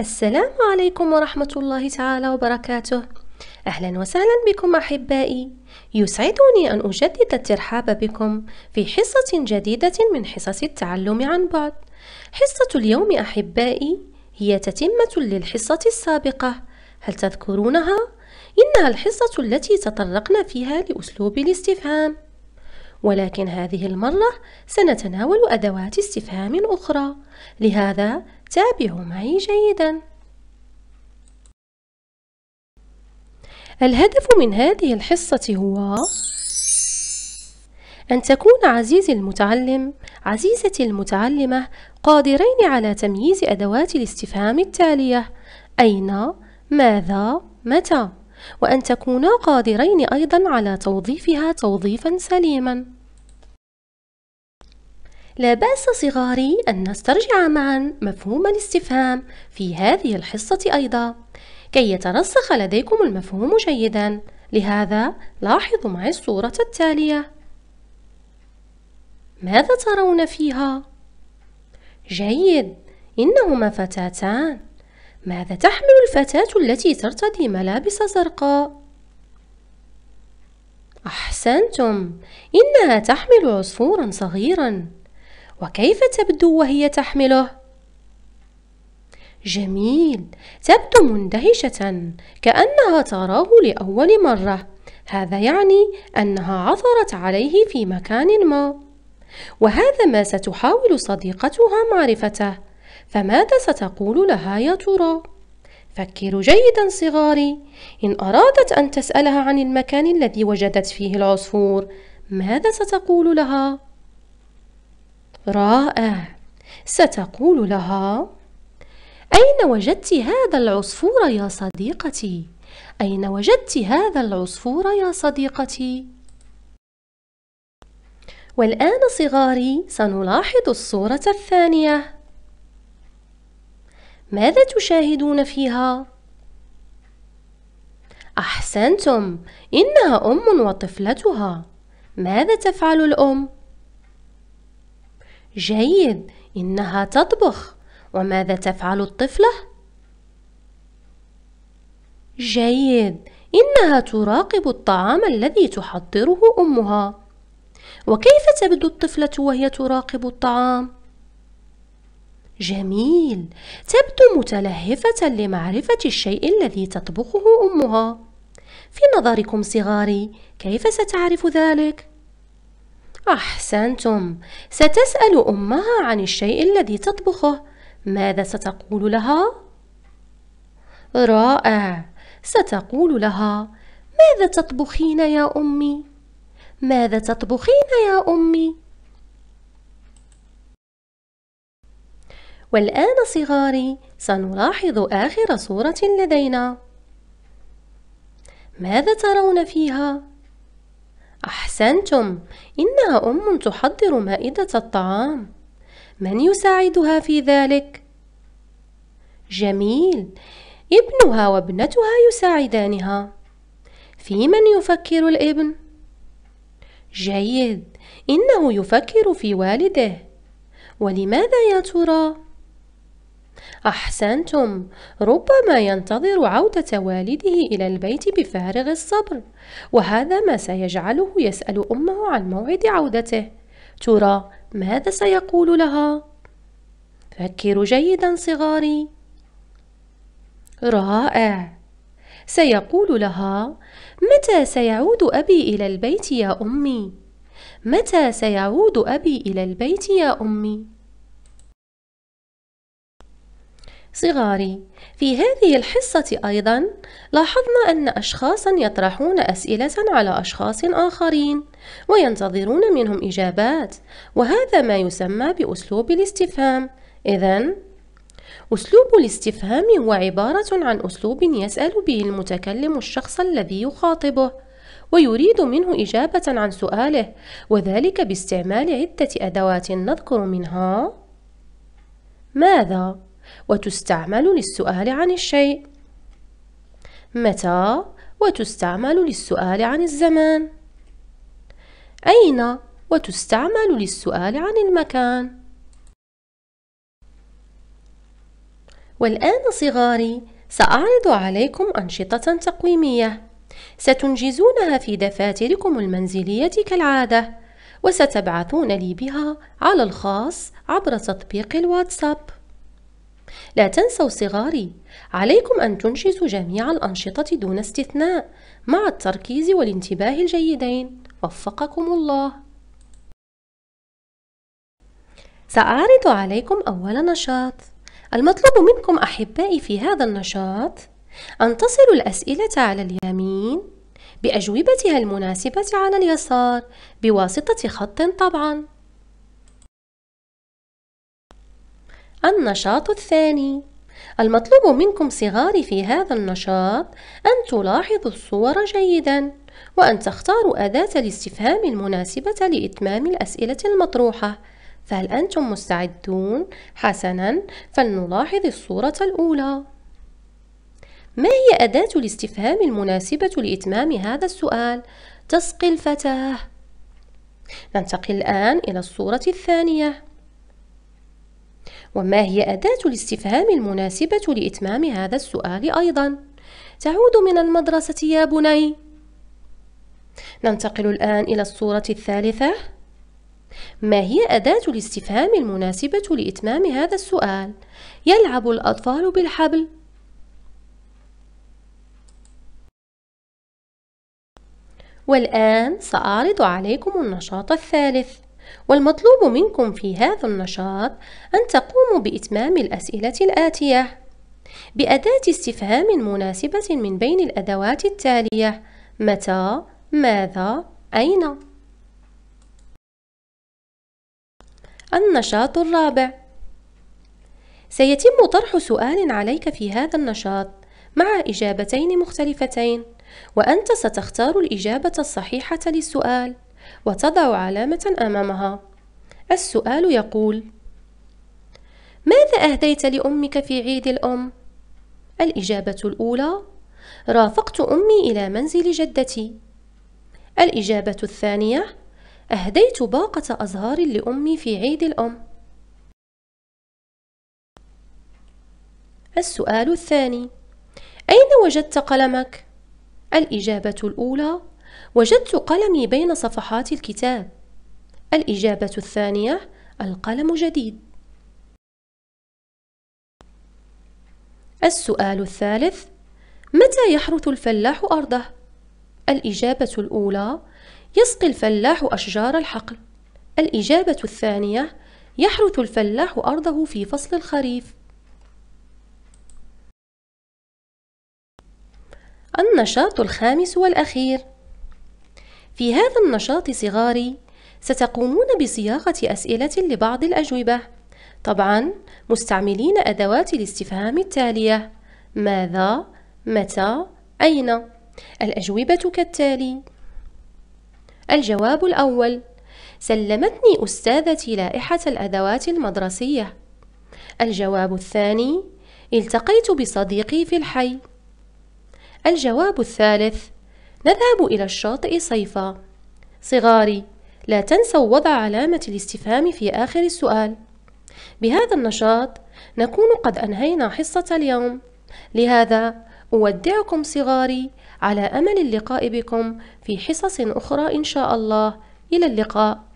السلام عليكم ورحمة الله تعالى وبركاته أهلا وسهلا بكم أحبائي يسعدني أن أجدد الترحاب بكم في حصة جديدة من حصص التعلم عن بعد حصة اليوم أحبائي هي تتمة للحصة السابقة هل تذكرونها؟ إنها الحصة التي تطرقنا فيها لأسلوب الاستفهام ولكن هذه المرة سنتناول أدوات استفهام أخرى لهذا تابعوا معي جيدا الهدف من هذه الحصة هو أن تكون عزيزي المتعلم عزيزتي المتعلمة قادرين على تمييز أدوات الاستفهام التالية أين ماذا متى وأن تكونا قادرين أيضا على توظيفها توظيفا سليما لا بأس صغاري أن نسترجع معا مفهوم الاستفهام في هذه الحصة أيضا كي يترسخ لديكم المفهوم جيدا لهذا لاحظوا معي الصورة التالية ماذا ترون فيها؟ جيد إنهما فتاتان ماذا تحمل الفتاة التي ترتدي ملابس زرقاء؟ أحسنتم إنها تحمل عصفورا صغيرا وكيف تبدو وهي تحمله جميل تبدو مندهشه كانها تراه لاول مره هذا يعني انها عثرت عليه في مكان ما وهذا ما ستحاول صديقتها معرفته فماذا ستقول لها يا ترى فكروا جيدا صغاري ان ارادت ان تسالها عن المكان الذي وجدت فيه العصفور ماذا ستقول لها رائع ستقول لها أين وجدت هذا العصفور يا صديقتي؟ أين وجدت هذا العصفور يا صديقتي؟ والآن صغاري سنلاحظ الصورة الثانية ماذا تشاهدون فيها؟ أحسنتم إنها أم وطفلتها ماذا تفعل الأم؟ جيد انها تطبخ وماذا تفعل الطفله جيد انها تراقب الطعام الذي تحضره امها وكيف تبدو الطفله وهي تراقب الطعام جميل تبدو متلهفه لمعرفه الشيء الذي تطبخه امها في نظركم صغاري كيف ستعرف ذلك أحسنتم ستسأل أمها عن الشيء الذي تطبخه ماذا ستقول لها؟ رائع ستقول لها ماذا تطبخين يا أمي؟ ماذا تطبخين يا أمي؟ والآن صغاري سنلاحظ آخر صورة لدينا ماذا ترون فيها؟ أحسنتم إنها أم تحضر مائدة الطعام من يساعدها في ذلك؟ جميل ابنها وابنتها يساعدانها في من يفكر الابن؟ جيد إنه يفكر في والده ولماذا يا ترى؟ أحسنتم ربما ينتظر عودة والده إلى البيت بفارغ الصبر وهذا ما سيجعله يسأل أمه عن موعد عودته ترى ماذا سيقول لها؟ فكروا جيدا صغاري رائع سيقول لها متى سيعود أبي إلى البيت يا أمي؟ متى سيعود أبي إلى البيت يا أمي؟ صغاري في هذه الحصة أيضا لاحظنا أن أشخاصا يطرحون أسئلة على أشخاص آخرين وينتظرون منهم إجابات وهذا ما يسمى بأسلوب الاستفهام إذا أسلوب الاستفهام هو عبارة عن أسلوب يسأل به المتكلم الشخص الذي يخاطبه ويريد منه إجابة عن سؤاله وذلك باستعمال عدة أدوات نذكر منها ماذا؟ وتستعمل للسؤال عن الشيء متى وتستعمل للسؤال عن الزمان أين وتستعمل للسؤال عن المكان والآن صغاري سأعرض عليكم أنشطة تقويمية ستنجزونها في دفاتركم المنزلية كالعادة وستبعثون لي بها على الخاص عبر تطبيق الواتساب لا تنسوا صغاري عليكم أن تنشزوا جميع الأنشطة دون استثناء مع التركيز والانتباه الجيدين وفقكم الله سأعرض عليكم أول نشاط المطلوب منكم أحبائي في هذا النشاط أن تصلوا الأسئلة على اليمين بأجوبتها المناسبة على اليسار بواسطة خط طبعاً النشاط الثاني المطلوب منكم صغاري في هذا النشاط أن تلاحظوا الصور جيدا وأن تختاروا أداة الاستفهام المناسبة لإتمام الأسئلة المطروحة فهل أنتم مستعدون؟ حسنا فلنلاحظ الصورة الأولى ما هي أداة الاستفهام المناسبة لإتمام هذا السؤال؟ تسقي الفتاة ننتقل الآن إلى الصورة الثانية وما هي أداة الاستفهام المناسبة لإتمام هذا السؤال أيضا؟ تعود من المدرسة يا بني ننتقل الآن إلى الصورة الثالثة ما هي أداة الاستفهام المناسبة لإتمام هذا السؤال؟ يلعب الأطفال بالحبل والآن سأعرض عليكم النشاط الثالث والمطلوب منكم في هذا النشاط أن تقوموا بإتمام الأسئلة الآتية بأداة استفهام مناسبة من بين الأدوات التالية متى ماذا أين النشاط الرابع سيتم طرح سؤال عليك في هذا النشاط مع إجابتين مختلفتين وأنت ستختار الإجابة الصحيحة للسؤال وتضع علامة أمامها السؤال يقول ماذا أهديت لأمك في عيد الأم؟ الإجابة الأولى رافقت أمي إلى منزل جدتي الإجابة الثانية أهديت باقة أزهار لأمي في عيد الأم السؤال الثاني أين وجدت قلمك؟ الإجابة الأولى وجدت قلمي بين صفحات الكتاب الإجابة الثانية القلم جديد السؤال الثالث متى يحرث الفلاح أرضه؟ الإجابة الأولى يسقي الفلاح أشجار الحقل الإجابة الثانية يحرث الفلاح أرضه في فصل الخريف النشاط الخامس والأخير في هذا النشاط صغاري ستقومون بصياغة أسئلة لبعض الأجوبة طبعا مستعملين أدوات الاستفهام التالية ماذا متى أين الأجوبة كالتالي الجواب الأول سلمتني أستاذتي لائحة الأدوات المدرسية الجواب الثاني التقيت بصديقي في الحي الجواب الثالث نذهب إلى الشاطئ صيفا صغاري لا تنسوا وضع علامة الاستفهام في آخر السؤال بهذا النشاط نكون قد أنهينا حصة اليوم لهذا أودعكم صغاري على أمل اللقاء بكم في حصص أخرى إن شاء الله إلى اللقاء